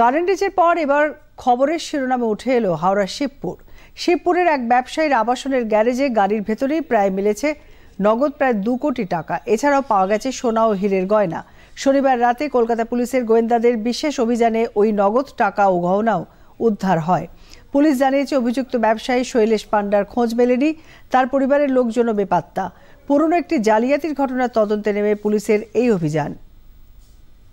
garden পর এবার খবরের শিরোনামে উঠে এলো হাওড়া শিবপুর শিবপুরের এক ব্যবসায়ীর আবাসনের গ্যারেজে গাড়ির ভেতরেই প্রায় মিলেছে নগদ প্রায় দু কোটি টাকা এছাড়াও পাওয়া গেছে সোনা ও হীরের গয়না শনিবার রাতে কলকাতা পুলিশের গোয়েন্দাদের বিশেষ অভিযানে ওই নগদ টাকা ও গহনাও উদ্ধার হয় পুলিশ জানিয়েছে অভিযুক্ত ব্যবসায়ী শৈলেশ পান্ডার খোঁজ মেলেনি তার পরিবারের লোকজনও বেপাত্তা পুরনো একটি জালিয়াতির ঘটনার তদন্তে নেমে পুলিশের এই অভিযান